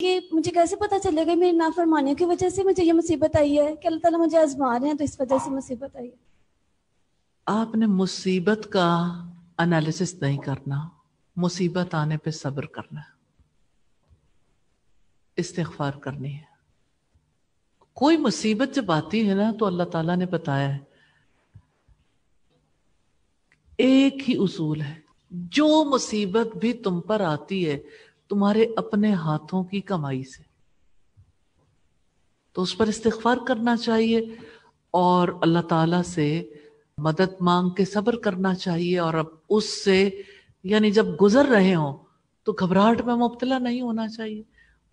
کہ مجھے کیسے پتا چلے گا میری نافرمانیوں کی وجہ سے مجھے یہ مصیبت آئی ہے کہ اللہ تعالیٰ مجھے آزما رہے ہیں تو اس وجہ سے مصیبت آئی ہے آپ نے مصیبت کا انالیسس نہیں کرنا مصیبت آنے پہ صبر کرنا استغفار کرنی ہے کوئی مصیبت جب آتی ہے نا تو اللہ تعالیٰ نے بتایا ہے ایک ہی اصول ہے جو مصیبت بھی تم پر آتی ہے تمہارے اپنے ہاتھوں کی کمائی سے تو اس پر استغفار کرنا چاہیے اور اللہ تعالیٰ سے مدد مانگ کے صبر کرنا چاہیے اور اب اس سے یعنی جب گزر رہے ہوں تو گھبراہٹ میں مبتلا نہیں ہونا چاہیے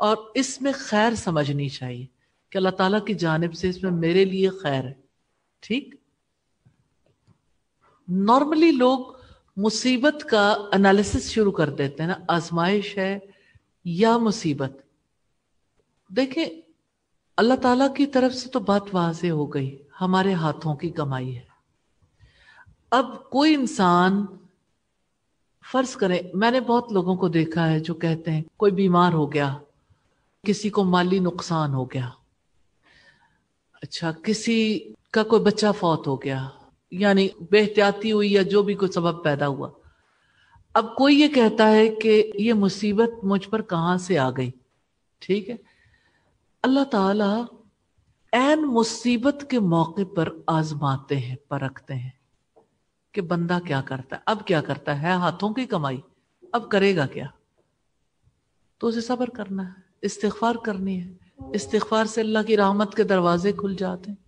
اور اس میں خیر سمجھنی چاہیے کہ اللہ تعالیٰ کی جانب سے اس میں میرے لیے خیر ہے ٹھیک نارملی لوگ مصیبت کا انالیسس شروع کر دیتے ہیں نا آزمائش ہے یا مصیبت دیکھیں اللہ تعالیٰ کی طرف سے تو بات واضح ہو گئی ہمارے ہاتھوں کی کمائی ہے اب کوئی انسان فرض کرے میں نے بہت لوگوں کو دیکھا ہے جو کہتے ہیں کوئی بیمار ہو گیا کسی کو مالی نقصان ہو گیا اچھا کسی کا کوئی بچہ فوت ہو گیا یعنی بے احتیاطی ہوئی یا جو بھی کوئی سبب پیدا ہوا اب کوئی یہ کہتا ہے کہ یہ مصیبت مجھ پر کہاں سے آ گئی ٹھیک ہے اللہ تعالیٰ این مصیبت کے موقع پر آزماتے ہیں پرکھتے ہیں کہ بندہ کیا کرتا ہے اب کیا کرتا ہے ہاتھوں کی کمائی اب کرے گا کیا تو اسے صبر کرنا ہے استغفار کرنی ہے استغفار سے اللہ کی رحمت کے دروازے کھل جاتے ہیں